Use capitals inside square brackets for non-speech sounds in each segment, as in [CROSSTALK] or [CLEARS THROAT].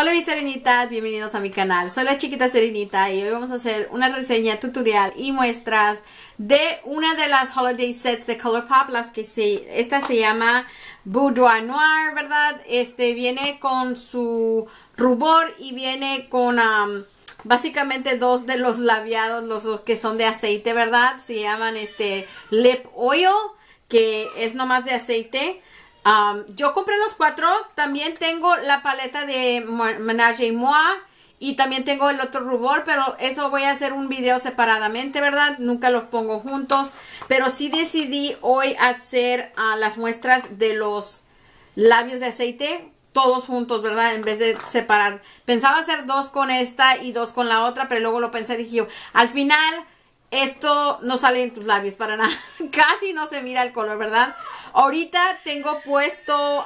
Hola mis serenitas, bienvenidos a mi canal. Soy la chiquita serenita y hoy vamos a hacer una reseña, tutorial y muestras de una de las holiday sets de Colourpop, las que se, esta se llama Boudoir Noir, ¿verdad? Este viene con su rubor y viene con um, básicamente dos de los labiados, los, que son de aceite, ¿verdad? Se llaman este Lip Oil, que es nomás de aceite yo compré los cuatro. También tengo la paleta de Menage Moi Y también tengo el otro rubor, pero eso voy a hacer un video separadamente, ¿verdad? Nunca los pongo juntos. Pero sí decidí hoy hacer ah, las muestras de los labios de aceite todos juntos, ¿verdad? En vez de separar. Pensaba hacer dos con esta y dos con la otra, pero luego lo pensé y dije al final esto no sale en tus labios para nada. [LAUGHS] Casi no se mira el color, ¿verdad? Ahorita tengo puesto,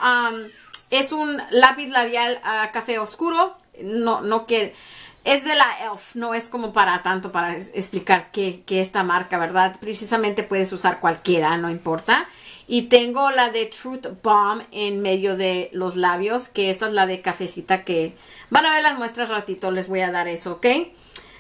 es un lápiz labial a café oscuro. No, no que... Es de la ELF, no es como para tanto para explicar que, que esta marca, ¿verdad? Precisamente puedes usar cualquiera, no importa. Y tengo la de Truth Bomb en medio de los labios, que esta es la de cafecita que... Van a ver las muestras ratito, les voy a dar eso, ¿ok?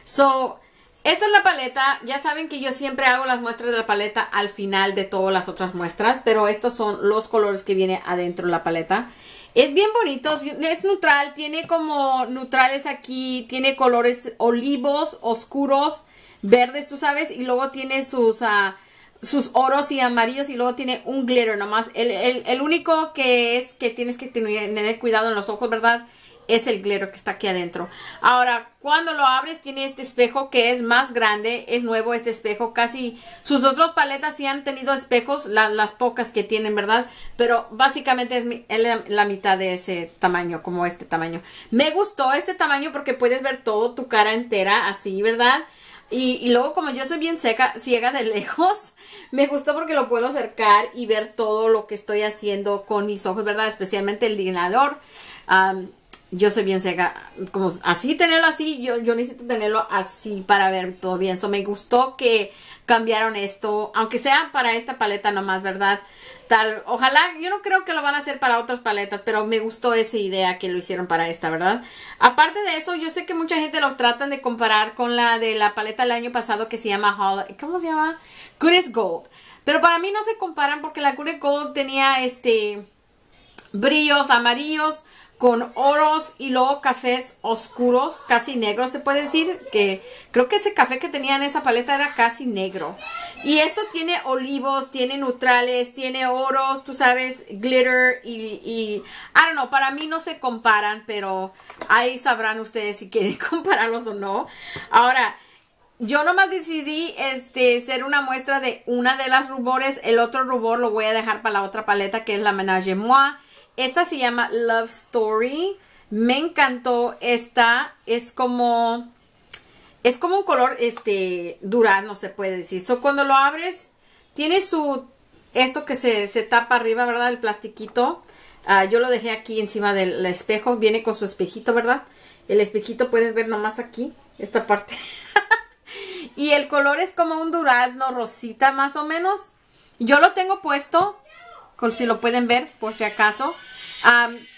So, esta es la paleta, ya saben que yo siempre hago las muestras de la paleta al final de todas las otras muestras, pero estos son los colores que viene adentro de la paleta. Es bien bonito, es neutral, tiene como neutrales aquí, tiene colores olivos, oscuros, verdes, tú sabes, y luego tiene sus, ah, sus oros y amarillos y luego tiene un glitter nomás. el, el único que es que tienes que tener cuidado en los ojos, ¿verdad? es el glero que está aquí adentro. Ahora, cuando lo abres tiene este espejo que es más grande, es nuevo este espejo, casi sus otras paletas sí han tenido espejos, las pocas que tienen, ¿verdad? Pero básicamente es, la, mitad de ese tamaño, como este tamaño. Me gustó este tamaño porque puedes ver todo tu cara entera así, ¿verdad? Y, luego como yo soy bien seca, ciega de [LAUGHS] lejos, me gustó porque lo puedo acercar y ver todo lo que estoy haciendo con mis ojos, ¿verdad? Especialmente el delineador yo soy bien cega, como así tenerlo así, yo, yo necesito tenerlo así para ver todo bien. So, me gustó que cambiaron esto, aunque sea para esta paleta nomás, ¿verdad? Tal, ojalá, yo no creo que lo van a hacer para otras paletas, pero me gustó esa idea que lo hicieron para esta, ¿verdad? Aparte de eso, yo sé que mucha gente lo tratan de comparar con la de la paleta del año pasado que se llama, ¿cómo se llama? Goodest Gold. Pero para mí no se comparan porque la Goodest Gold tenía, este, brillos amarillos, con oros y luego cafés oscuros, casi negros. Se puede decir que creo que ese café que tenía en esa paleta era casi negro. Y esto tiene olivos, tiene neutrales, tiene oros, tú sabes, glitter y, I don't know, para mí no se comparan, pero ahí sabrán ustedes si quieren [LAUGHS] compararlos o no. Ahora, yo nomás decidí este, ser una muestra de una de las rubores. El otro rubor lo voy a dejar para la otra paleta que es la Menage Moi. Esta se llama Love Story. Me encantó esta. Es como... Es como un color, este, durazno se puede decir. cuando lo abres, tiene su... Esto que se, tapa arriba, ¿verdad? El plastiquito. Ah, yo lo dejé aquí encima del espejo. Viene con su espejito, ¿verdad? El espejito puedes ver nomás aquí, esta parte. [LAUGHS] y el color es como un durazno rosita, más o menos. Yo lo tengo puesto si lo pueden ver por si acaso.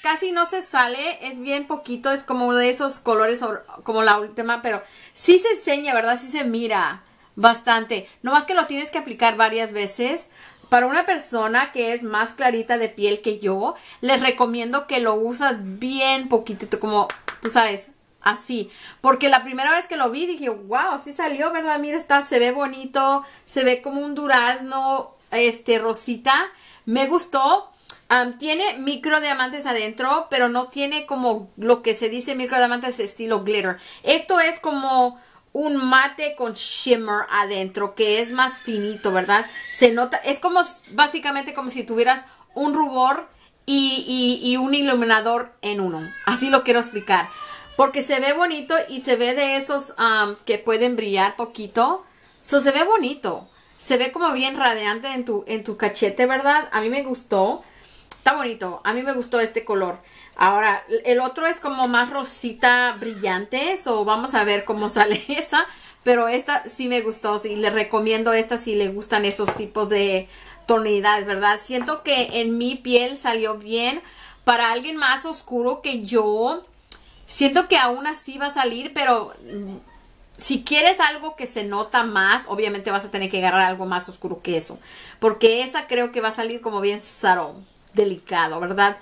casi no se sale, es bien poquito, es como de esos colores como la última, pero sí se enseña, ¿verdad? Sí se mira bastante. No más que lo tienes que aplicar varias veces. Para una persona que es más clarita de piel que yo, les recomiendo que lo usas bien poquito. como, tú sabes, así. Porque la primera vez que lo vi dije, wow, sí salió, ¿verdad? Mira, está, se ve bonito, se ve como un durazno, este, rosita. Me gustó. tiene micro diamantes adentro, pero no tiene como lo que se dice micro diamantes estilo glitter. Esto es como un mate con shimmer adentro, que es más finito, ¿verdad? Se nota, es como básicamente como si tuvieras un rubor y, un iluminador en uno. Así lo quiero explicar. Porque se ve bonito y se ve de esos que pueden brillar poquito. eso se ve bonito. Se ve como bien radiante en tu, en tu cachete, ¿verdad? A mí me gustó. Está bonito. A mí me gustó este color. Ahora, el otro es como más rosita brillante. So, vamos a ver cómo [LAUGHS] sale esa. Pero esta sí me gustó. Y sí, le recomiendo esta si le gustan esos tipos de tonalidades, ¿verdad? Siento que en mi piel salió bien. Para alguien más oscuro que yo, siento que aún así va a salir, pero mm, si quieres algo que se nota más, obviamente vas a tener que agarrar algo más oscuro que eso. Porque esa creo que va a salir como bien sarón, delicado, ¿verdad?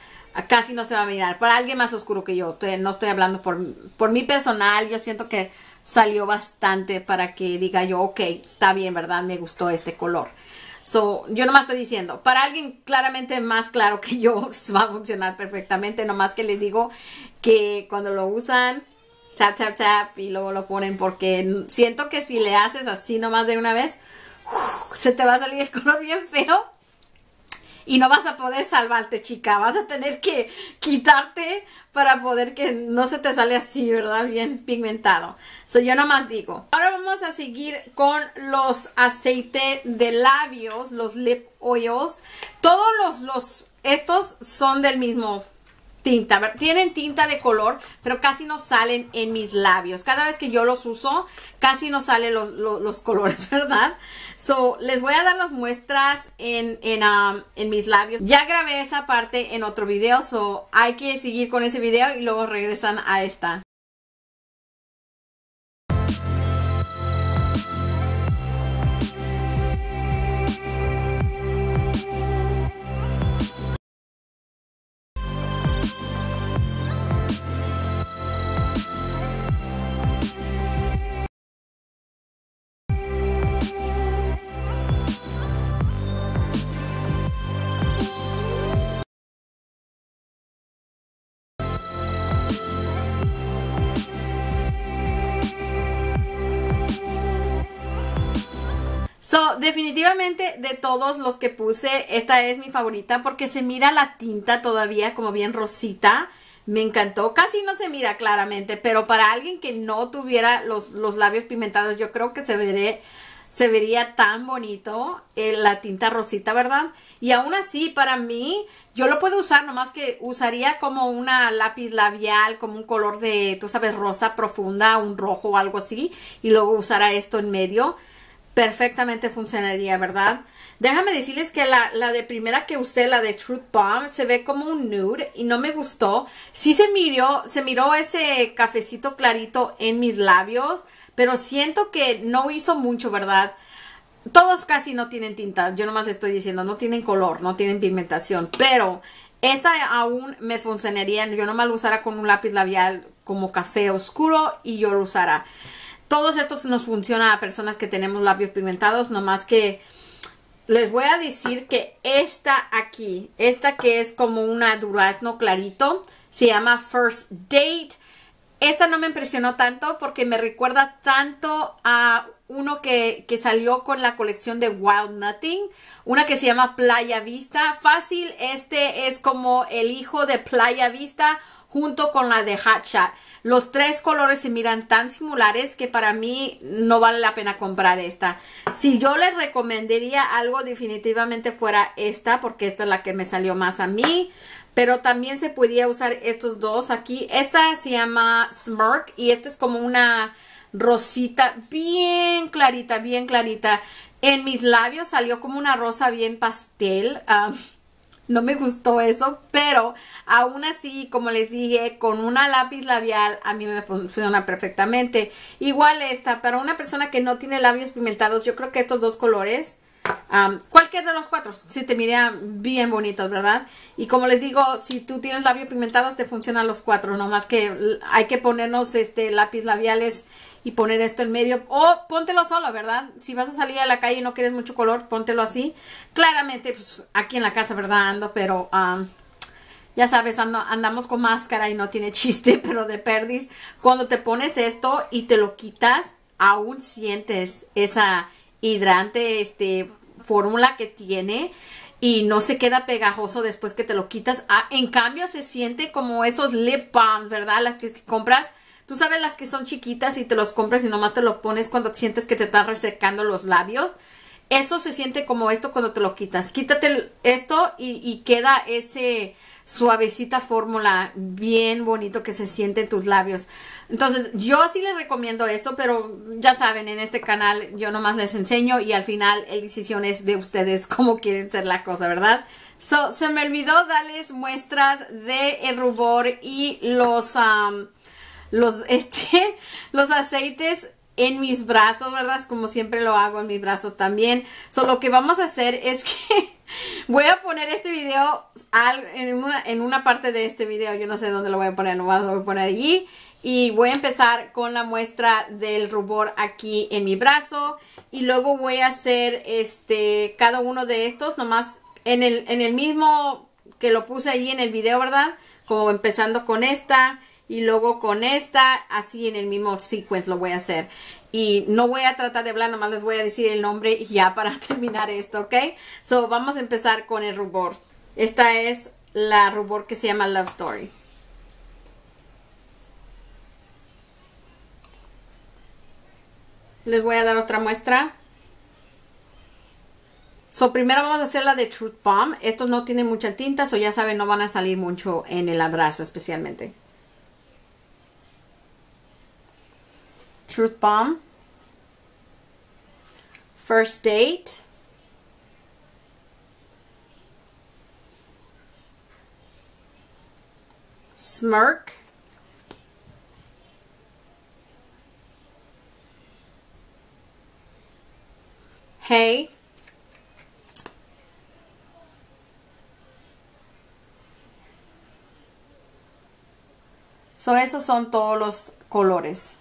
Casi no se va a mirar. Para alguien más oscuro que yo, no estoy hablando por, por mi personal, yo siento que salió bastante para que diga yo, ok, está bien, ¿verdad? Me gustó este color. So, yo más estoy diciendo, para alguien claramente más claro que yo, [LAUGHS] va a funcionar perfectamente, más que les digo que cuando lo usan, tap, tap, tap y luego lo ponen porque siento que si le haces así nomás de una vez, se te va a salir el [LAUGHS] color bien feo y no vas a poder salvarte, chica. Vas a tener que quitarte para poder que no se te sale así, ¿verdad? Bien pigmentado. So, yo nomás digo. Ahora vamos a seguir con los aceite de labios, los lip oils. Todos los, los estos son del mismo tinta, tienen tinta de color, pero casi no salen en mis labios. Cada vez que yo los uso, casi no salen los, colores, [LAUGHS] ¿verdad? So, les voy a dar las muestras en, en, um, en, mis labios. Ya grabé esa parte en otro video, so hay que seguir con ese video y luego regresan a esta. definitivamente de todos los que puse, esta es mi favorita porque se mira la tinta todavía como bien rosita. Me encantó, casi no se mira claramente, pero para alguien que no tuviera los, labios pimentados yo creo que se veré se vería tan bonito eh, la tinta rosita, ¿verdad? Y aún así, para mí, yo lo puedo usar, nomás que usaría como una lápiz labial, como un color de, tú sabes, rosa profunda, un rojo o algo así, y luego usará esto en medio perfectamente funcionaría, ¿verdad? Déjame decirles que la, de primera que usé, la de Truth Bomb, se ve como un nude y no me gustó. Sí se miró, se miró ese cafecito clarito en mis labios, pero siento que no hizo mucho, ¿verdad? Todos casi no tienen tinta, yo nomás le estoy diciendo, no tienen color, no tienen pigmentación, pero esta aún me funcionaría, yo nomás lo usara con un lápiz labial como café oscuro y yo lo usara. Todos estos nos funciona a personas que tenemos labios pigmentados, nomás que les voy a decir que esta aquí, esta que es como una durazno clarito, se llama First Date. Esta no me impresionó tanto porque me recuerda tanto a uno que, que, salió con la colección de Wild Nothing, una que se llama Playa Vista. Fácil, este es como el hijo de Playa Vista junto con la de Hatcha. Los tres colores se miran tan similares que para mí no vale la pena comprar esta. Si yo les recomendaría algo, definitivamente fuera esta, porque esta es la que me salió más a mí. Pero también se podía usar estos dos aquí. Esta se llama Smirk y esta es como una rosita bien clarita, bien clarita. En mis labios salió como una rosa bien pastel no me gustó eso, pero aún así, como les dije, con una lápiz labial a mí me funciona perfectamente. Igual esta, para una persona que no tiene labios pigmentados, yo creo que estos dos colores cualquier de los cuatro, si te miran bien bonitos, ¿verdad? Y como les digo, si tú tienes labios pigmentado, te funcionan los cuatro, nomás que hay que ponernos este lápiz labiales y poner esto en medio, o póntelo solo, ¿verdad? Si vas a salir a la calle y no quieres mucho color, póntelo así. Claramente, pues, aquí en la casa, ¿verdad? Ando, pero... ya sabes, andamos con máscara y no tiene [LAUGHS] chiste, pero de perdis, cuando te pones esto y te lo quitas, aún sientes esa, hidrante, este, fórmula que tiene y no se queda pegajoso después que te lo quitas. Ah, en cambio se siente como esos lip balms, ¿verdad? Las que compras, tú sabes las que son chiquitas y te los compras y nomás te lo pones cuando sientes que te están resecando los labios. Eso se siente como esto cuando te lo quitas. Quítate esto y, queda ese suavecita fórmula bien bonito que se siente en tus labios. Entonces, yo sí les recomiendo eso, pero ya saben, en este canal yo nomás les enseño y al final la decisión es de ustedes [LAUGHS] cómo quieren ser la cosa, ¿verdad? se me olvidó darles muestras de el rubor y los, los, [LAUGHS] este, los aceites en mis brazos, ¿verdad? Como siempre lo hago en mis brazos también. Solo lo que vamos a hacer es que [LAUGHS] voy a poner este video en, una, parte de este video. Yo no sé dónde lo voy a poner, no lo voy a poner allí. Y voy a empezar con la muestra del rubor aquí en mi brazo. Y luego voy a hacer este cada uno de estos, nomás en el, en el mismo que lo puse allí en el video, ¿verdad? Como empezando con esta y luego con esta, así en el mismo sequence lo voy a hacer. Y no voy a tratar de hablar, nomás les voy a decir el nombre ya [LAUGHS] para terminar esto, ¿ok? So, vamos a empezar con el rubor. Esta es la rubor que se llama Love Story. Les voy a dar otra muestra. So, primero vamos a hacer la de Truth Bomb. Estos no tienen mucha tinta, so ya saben, no van a salir mucho en el abrazo especialmente. Truth Bomb, First Date, Smirk, Hey, So esos son todos los colores.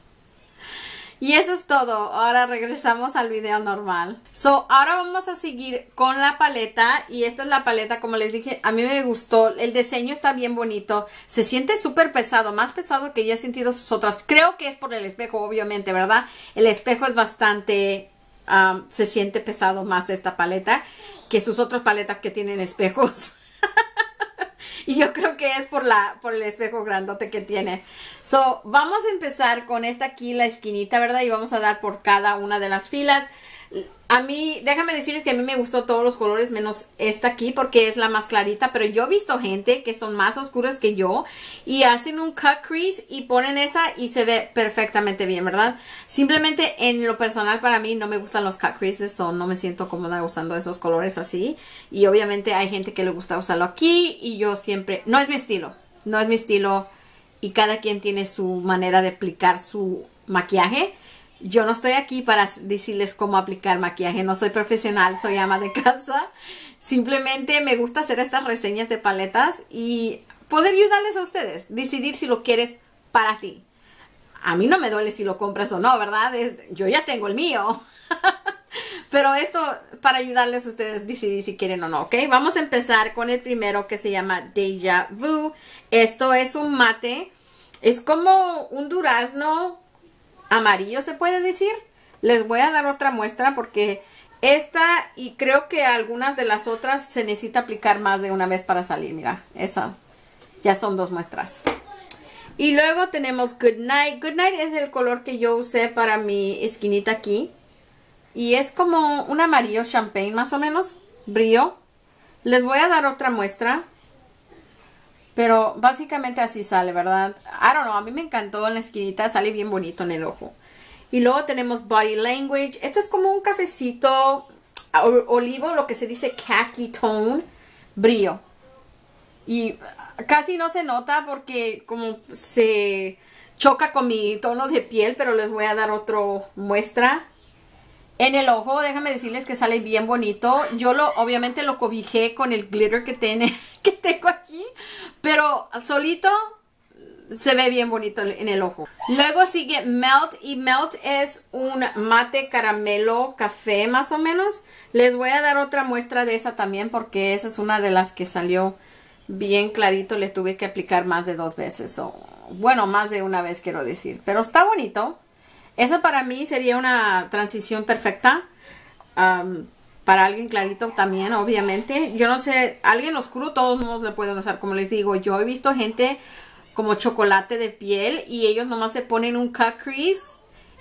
Y eso es todo. Ahora regresamos al video normal. So, ahora vamos a seguir con la paleta. Y esta es la paleta, como les dije, a mí me gustó. El diseño está bien bonito. Se siente súper pesado, más pesado que yo he sentido sus otras. Creo que es por el espejo, obviamente, ¿verdad? El espejo es bastante... Ah, se siente pesado más esta paleta que sus otras paletas que tienen espejos. [LAUGHS] y yo creo que es por, la, por el espejo grandote que tiene. So, vamos a empezar con esta aquí, la esquinita, ¿verdad? Y vamos a dar por cada una de las filas. A mí, déjame decirles que a mí me gustó todos los colores menos esta aquí porque es la más clarita, pero yo he visto gente que son más oscuras que yo y hacen un cut crease y ponen esa y se ve perfectamente bien, ¿verdad? Simplemente en lo personal para mí no me gustan los cut creases o no me siento cómoda usando esos colores así y obviamente hay gente que le gusta usarlo aquí y yo siempre, no es mi estilo, no es mi estilo y cada quien tiene su manera de aplicar su maquillaje. Yo no estoy aquí para decirles cómo aplicar maquillaje, no soy profesional, soy ama de casa. Simplemente me gusta hacer estas reseñas de paletas y poder ayudarles a ustedes, decidir si lo quieres para ti. A mí no me duele si lo compras o no, ¿verdad? yo ya tengo el mío. [LAUGHS] Pero esto para ayudarles a ustedes decidir si quieren o no, ¿ok? Vamos a empezar con el primero que se llama Deja Vu. Esto es un mate. Es como un durazno amarillo, se puede decir. Les voy a dar otra muestra porque esta y creo que algunas de las otras se necesita aplicar más de una vez para salir. Mira, esa ya son dos muestras. Y luego tenemos Good Night. Good Night es el color que yo usé para mi esquinita aquí. Y es como un amarillo champagne más o menos. Brillo. Les voy a dar otra muestra. Pero básicamente así sale, ¿verdad? I don't know, a mí me encantó en la esquinita, sale bien bonito en el ojo. Y luego tenemos Body Language. Esto es como un cafecito ah, olivo, lo que se dice khaki tone, brillo. Y casi no se nota porque como se choca con mi tonos de piel, pero les voy a dar otra muestra. En el ojo, déjame decirles que sale bien bonito. Yo lo, obviamente lo cobijé con el glitter que, tiene, [LAUGHS] que tengo aquí, pero solito se ve bien bonito en el ojo. Luego sigue Melt y Melt es un mate caramelo café más o menos. Les voy a dar otra muestra de esa también porque esa es una de las que salió bien clarito. Le tuve que aplicar más de dos veces o bueno, más de una vez quiero decir. Pero está bonito. Eso para mí sería una transición perfecta. para alguien clarito también, obviamente. Yo no sé, alguien oscuro todos modos le pueden usar, como les digo. Yo he visto gente como chocolate de piel y ellos nomás se ponen un cut crease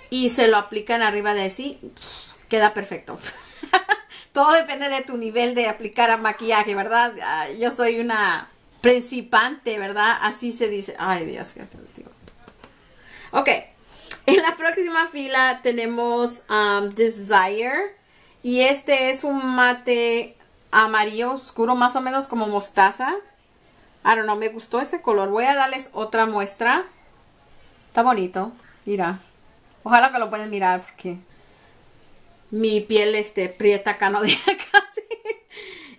y se lo aplican arriba de sí. Queda perfecto. [LAUGHS] Todo depende de tu nivel de aplicar a maquillaje, ¿verdad? Ah, yo soy una principante, ¿verdad? Así se dice. Ay, Dios, qué te digo. Ok, en la próxima fila tenemos um, Desire. Y este es un mate amarillo oscuro, más o menos como mostaza. I don't know, me gustó ese color. Voy a darles otra muestra. Está bonito, mira. Ojalá que lo puedan mirar porque mi piel este prieta no [LAUGHS] de casi.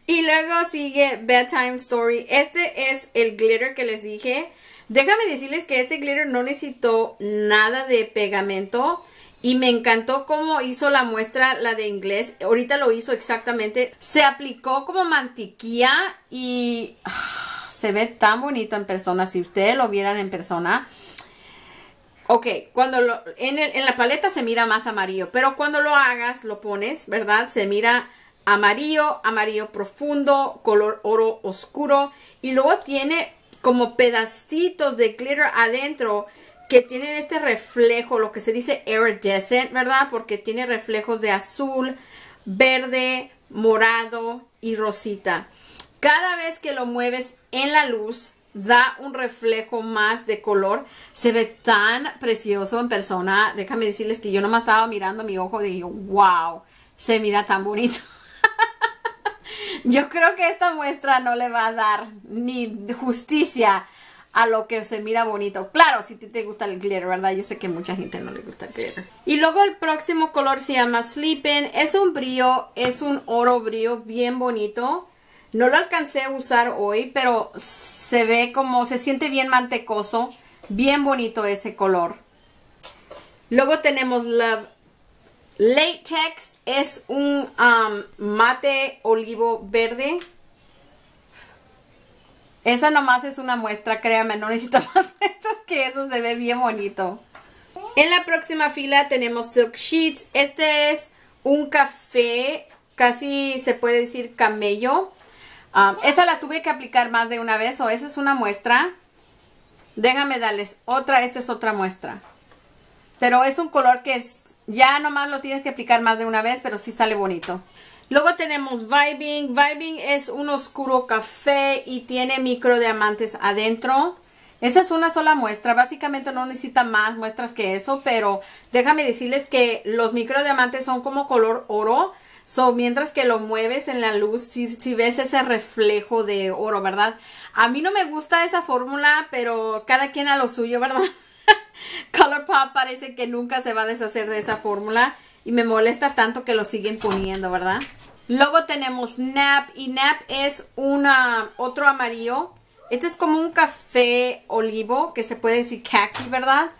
y luego sigue Bedtime Story. Este es el glitter que les dije. Déjame decirles que este glitter no necesitó nada de pegamento. Y me encantó cómo hizo la muestra, la de inglés. Ahorita lo hizo exactamente. Se aplicó como mantiquilla y ah, se ve tan bonito en persona. Si ustedes lo vieran en persona. Ok, cuando en la paleta se mira más amarillo. Pero cuando lo hagas, lo pones, ¿verdad? Se mira amarillo, amarillo profundo, color oro oscuro. Y luego tiene como pedacitos de glitter adentro que tienen este reflejo, lo que se dice iridescent, ¿verdad? Porque tiene reflejos de azul, verde, morado y rosita. Cada vez que lo mueves en la luz, da un reflejo más de color. Se ve tan precioso en persona. Déjame decirles que yo nomás estaba mirando mi ojo y digo, wow, se mira tan bonito. [LAUGHS] [LAUGHS] Yo creo que esta muestra no le va a dar ni justicia a lo que se mira bonito. Claro, si te gusta el glitter, ¿verdad? Yo sé que mucha gente no le gusta el glitter. Y luego el próximo color se llama Sleeping. Es un brillo, es un oro brillo bien bonito. No lo alcancé a usar hoy, pero se ve como, se siente bien mantecoso. Bien bonito ese color. Luego tenemos Love Latex es un um, mate olivo verde. Esa nomás es una muestra, créame, no necesito [LAUGHS] más muestras que eso se ve bien bonito. En la próxima fila tenemos Silk Sheets. Este es un café, casi se puede decir camello. Um, esa la tuve que aplicar más de una vez, o esa es una muestra. Déjame darles otra, esta es otra muestra. Pero es un color que es, ya nomás lo tienes que aplicar más de una vez, pero sí sale bonito. Luego tenemos Vibing. Vibing es un oscuro café y tiene micro diamantes adentro. Esa es una sola muestra, básicamente no necesita más muestras que eso, pero déjame decirles que los micro diamantes son como color oro, So, mientras que lo mueves en la luz, si, si, ves ese reflejo de oro, ¿verdad? A mí no me gusta esa fórmula, pero cada quien a lo suyo, ¿verdad? [LAUGHS] [LAUGHS] Colourpop parece que nunca se va a deshacer de esa fórmula. Y me molesta tanto que lo siguen poniendo, ¿verdad? Luego tenemos Nap. Y Nap es una, otro amarillo. Este es como un café olivo, que se puede decir khaki, ¿verdad?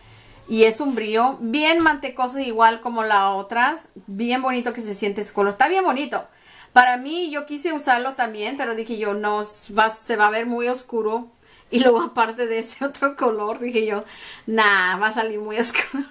Y es un brillo. Bien mantecoso, igual como las otras. Bien bonito que se siente ese color. Está bien bonito. Para mí, yo quise usarlo también, pero dije yo, no, se va a ver muy oscuro y luego aparte de ese [LAUGHS] otro color, dije yo, nah, va a salir muy oscuro.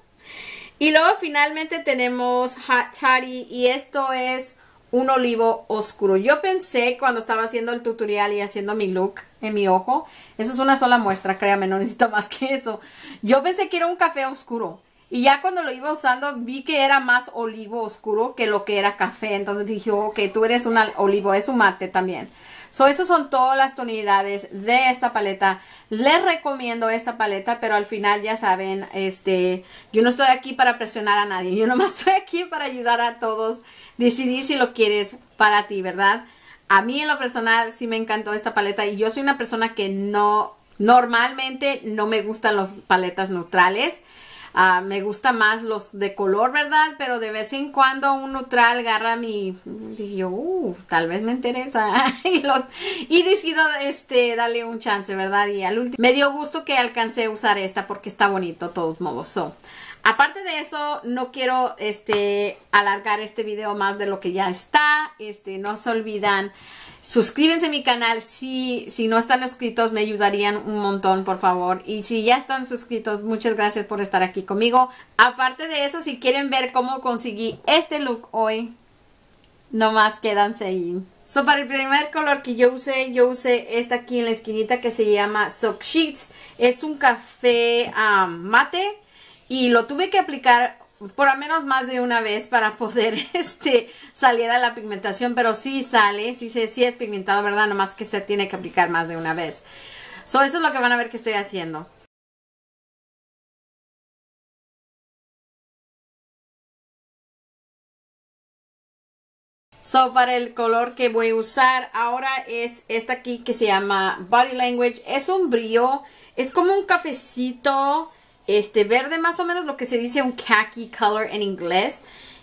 [LAUGHS] y luego finalmente tenemos Hot y esto es un olivo oscuro. Yo pensé cuando estaba haciendo el tutorial y haciendo mi look en mi ojo, eso es una sola muestra, créame, no necesito [LAUGHS] más que eso. Yo pensé que era un café oscuro. Y ya cuando lo iba usando vi que era más olivo oscuro que lo que era café. Entonces dije, ok, tú eres un olivo, es un mate también. So, esas son todas las tonalidades de esta paleta. Les recomiendo esta paleta, pero al final ya saben, este, yo no estoy aquí para presionar a nadie. Yo nomás [LAUGHS] estoy aquí para ayudar a todos, decidir si lo quieres para ti, ¿verdad? A mí en lo personal sí me encantó esta paleta y yo soy una persona que no, normalmente no me gustan las paletas neutrales. Ah, me gusta más los de color, ¿verdad? Pero de vez en cuando un neutral agarra mi... Dije yo, uh, tal vez me interesa. [LAUGHS] y, y, decido este, darle un chance, ¿verdad? Y al último... Me dio gusto que alcancé a usar esta porque está bonito, todos modos. So, aparte de eso, no quiero este, alargar este video más de lo que ya está. Este, no se olvidan Suscríbanse a mi canal si, si no están suscritos, me ayudarían un montón, por favor. Y si ya están suscritos, muchas gracias por estar aquí conmigo. Aparte de eso, si quieren ver cómo conseguí este look hoy, nomás quédanse ahí. So, para el primer color que yo usé, yo usé esta aquí en la esquinita que se llama Sock Sheets. Es un café ah, mate y lo tuve que aplicar por al menos más de una vez para poder [LAUGHS] este, salir a la pigmentación, pero sí sale, sí, sí es pigmentado, ¿verdad? Nomás que se tiene que aplicar más de una vez. So, eso es lo que van a ver que estoy haciendo. So, para el color que voy a usar ahora es esta aquí que se llama Body Language. Es un brillo, es como un cafecito este verde más o menos lo que se dice un khaki color en inglés.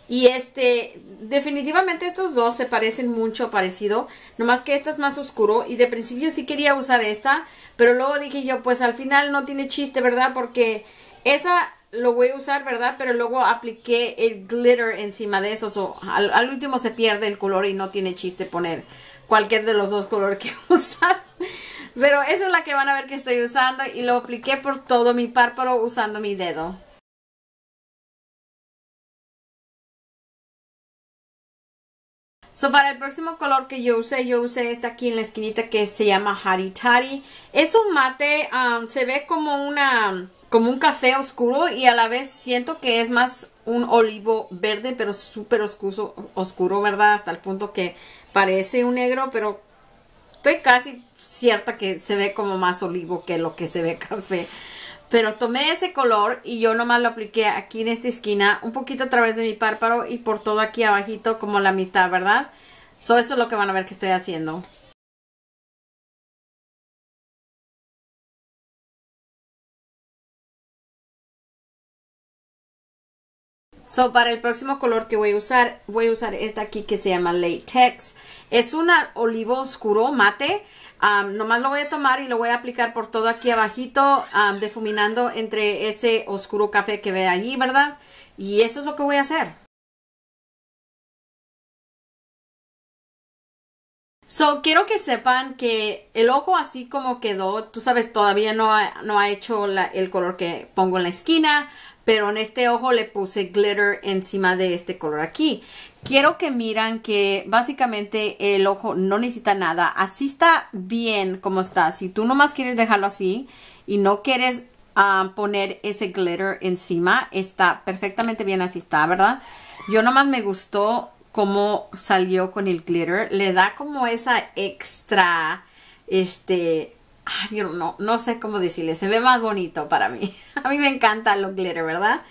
Y este, definitivamente estos dos se parecen mucho parecido, nomás que esta es más oscuro y de principio sí quería usar esta, pero luego dije yo, pues al final no tiene chiste, ¿verdad? Porque esa lo voy a usar, ¿verdad? Pero luego apliqué el glitter encima de eso, so, al, al, último se pierde el color y no tiene chiste poner cualquier de los dos colores que [LAUGHS] usas. Pero esa es la que van a ver que estoy usando y lo apliqué por todo mi párpado usando mi dedo. So, para el próximo color que yo usé, yo usé esta aquí en la esquinita que se llama Hari Tari. Es un mate, um, se ve como una, como un café oscuro y a la vez siento que es más un olivo verde, pero súper oscuro, oscuro, ¿verdad? Hasta el punto que parece un negro, pero estoy casi cierta que se ve como más olivo que lo que se ve [LAUGHS] café. Pero tomé ese color y yo nomás lo apliqué aquí en esta esquina, un poquito a través de mi párpado y por todo aquí abajito como la mitad, ¿verdad? eso es lo que van a ver que estoy haciendo. So, para el próximo color que voy a usar, voy a usar esta aquí que se llama Latex. Es un olivo oscuro mate. Um, nomás lo voy a tomar y lo voy a aplicar por todo aquí abajito, Defuminando difuminando entre ese oscuro café que ve allí, ¿verdad? Y eso es lo que voy a hacer. So, quiero que sepan que el ojo así como quedó, tú sabes, todavía no ha, hecho el color que pongo en la esquina, pero en este ojo le puse glitter encima de este color aquí. Quiero que miran que básicamente el ojo no necesita nada. Así está bien como está. Si tú nomás quieres dejarlo así y no quieres ah, poner ese glitter encima, está perfectamente bien así está, ¿verdad? Yo nomás me gustó cómo salió con el glitter. Le da como esa extra, este, Ay, no, no sé cómo decirle, se ve más bonito para mí. [LAUGHS] A mí me encanta los glitter, ¿verdad?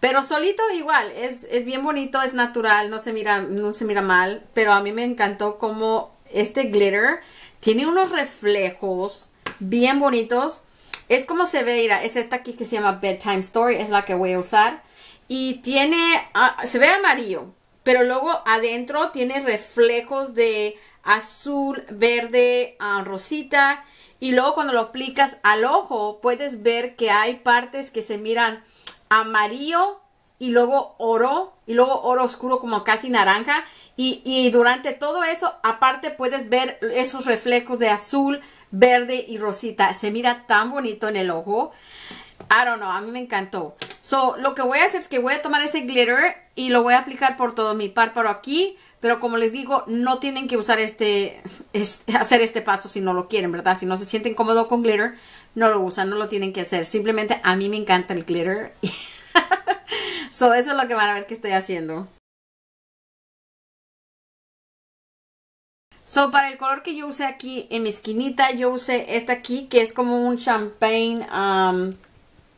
Pero solito igual, es, bien bonito, es natural, no se, mira, no se mira mal. Pero a mí me encantó como este glitter tiene unos reflejos bien bonitos. Es como se ve, mira, es esta aquí que se llama Bedtime Story, es la que voy a usar. Y tiene, ah, se ve amarillo, pero luego adentro tiene reflejos de azul, verde, ah, rosita y luego cuando lo aplicas al ojo, puedes ver que hay partes que se miran amarillo y luego oro y luego oro oscuro como casi naranja. Y, durante todo eso, aparte puedes ver esos reflejos de azul, verde y rosita. Se mira tan bonito en el ojo. I don't know, a mí me encantó. So, lo que voy a hacer es que voy a tomar ese glitter y lo voy a aplicar por todo mi párpado aquí. Pero como les digo, no tienen que usar este, [LAUGHS] hacer este paso si no lo quieren, ¿verdad? Si no se sienten cómodos con glitter, no lo usan, no lo tienen que hacer. Simplemente a mí me encanta el glitter. [LAUGHS] so, eso es lo que van a ver que estoy haciendo. So, para el color que yo usé aquí en mi esquinita, yo usé este aquí, que es como un champagne um,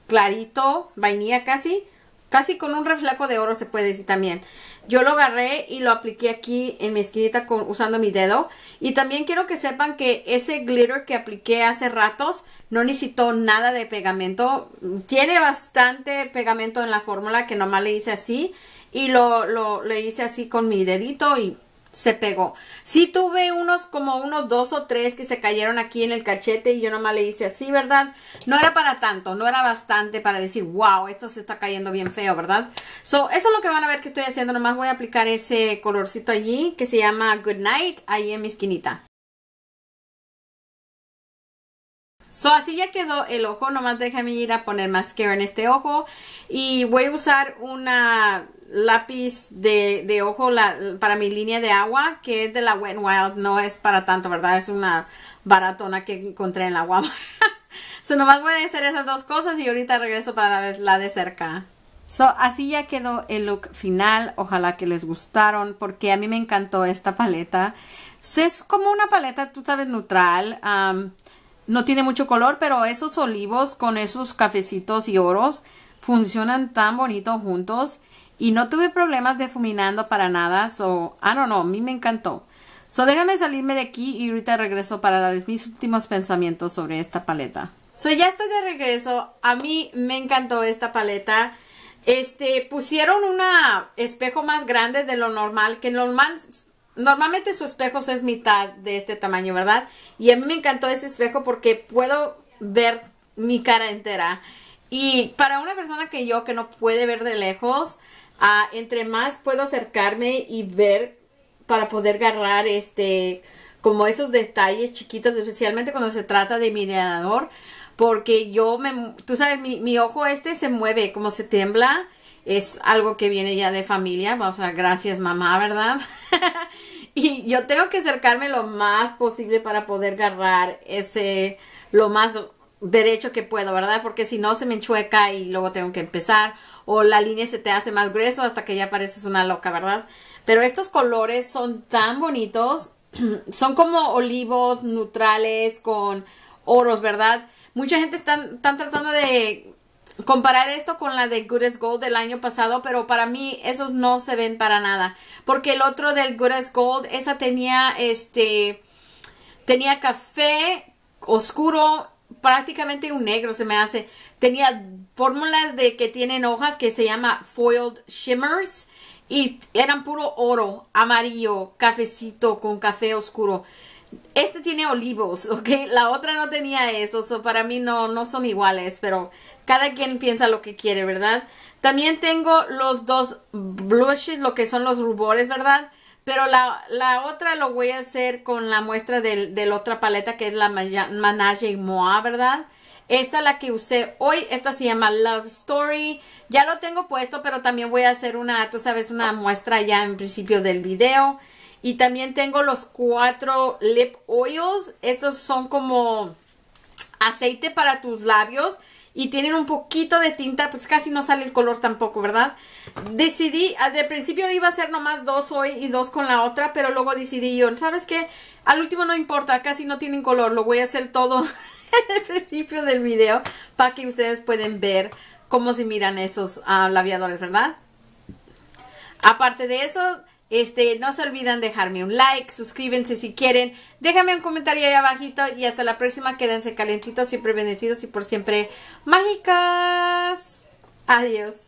clarito, vainilla casi. Casi con un reflejo de oro se puede decir también yo lo agarré y lo apliqué aquí en mi esquinita con, usando mi dedo. Y también quiero que sepan que ese glitter que apliqué hace ratos no necesitó nada de pegamento. Tiene bastante pegamento en la fórmula que nomás le hice así. Y lo, lo, le hice así con mi dedito y se pegó. Sí tuve unos como unos dos o tres que se cayeron aquí en el cachete y yo nomás le hice así, ¿verdad? No era para tanto, no era bastante para decir, wow, esto se está cayendo bien feo, ¿verdad? So, eso es lo que van a ver que estoy haciendo, nomás voy a aplicar ese colorcito allí que se llama Good Night, ahí en mi esquinita. So, así ya quedó el ojo, nomás déjame ir a poner mascara en este ojo y voy a usar una lápiz de, ojo para mi línea de agua, que es de la Wet n Wild, no es para tanto, ¿verdad? Es una baratona que encontré en la guagua [LAUGHS] so, nomás voy a hacer esas dos cosas y ahorita regreso para la de cerca. así ya quedó el look final. Ojalá que les gustaron, porque a mí me encantó esta paleta. es como una paleta, tú sabes, neutral. no tiene mucho color, pero esos olivos con esos cafecitos y oros funcionan tan bonito juntos. Y no tuve problemas defuminando para nada, so, I don't know, a mí me encantó. So, déjame salirme de aquí y ahorita regreso para darles mis últimos pensamientos sobre esta paleta. So, ya estoy de regreso. A mí me encantó esta paleta. Este, pusieron un espejo más grande de lo normal, que normal, normalmente su espejo es mitad de este tamaño, ¿verdad? Y a mí me encantó ese espejo porque puedo ver mi cara entera. Y para una persona que yo que no puede ver de lejos, Ah, entre más puedo acercarme y ver para poder agarrar este como esos detalles chiquitos, especialmente cuando se trata de mi ordenador, porque yo me, tú sabes, mi, ojo este se mueve, como se tembla, es algo que viene ya de familia, o sea, gracias mamá, ¿verdad? [LAUGHS] y yo tengo que acercarme lo más posible para poder agarrar ese, lo más derecho que puedo, ¿verdad? Porque si no se me enchueca y luego tengo que empezar o la línea se te hace más grueso hasta que ya pareces una loca, ¿verdad? Pero estos colores son tan bonitos, [CLEARS THROAT] son como olivos neutrales con oros, ¿verdad? Mucha gente están, tratando de comparar esto con la de Goodest Gold del año pasado, pero para mí esos no se ven para nada, porque el otro del Goodest Gold, esa tenía este tenía café oscuro, prácticamente un negro se me hace. Tenía fórmulas de que tienen hojas que se llama Foiled Shimmers y eran puro oro, amarillo, cafecito con café oscuro. Este tiene olivos, [LAUGHS] ¿ok? La otra no tenía eso, so para mí no, no son iguales, pero cada quien piensa lo que quiere, ¿verdad? También tengo los dos blushes, lo que son los rubores, ¿verdad? Pero la, la otra lo voy a hacer con la muestra de la otra paleta que es la Manage Moa, ¿verdad? Esta es la que usé hoy, esta se llama Love Story. Ya lo tengo puesto, pero también voy a hacer una, tú sabes, una muestra ya en principio del video. Y también tengo los cuatro lip oils. Estos son como aceite para tus labios y tienen un poquito de tinta, pues casi no sale el color tampoco, ¿verdad? Decidí, al ah, principio iba a hacer nomás dos hoy y dos con la otra, pero luego decidí yo, ¿sabes qué? Al último no importa, casi no tienen color, lo voy a hacer todo [LAUGHS] en [LAUGHS] el principio del video para que ustedes pueden ver cómo se miran esos ah, labiadores, ¿verdad? Aparte de eso, este, no se olviden dejarme un like, suscríbanse si quieren, déjame un comentario ahí abajito y hasta la próxima. Quédense calentitos, siempre bendecidos y por siempre mágicas. Adiós.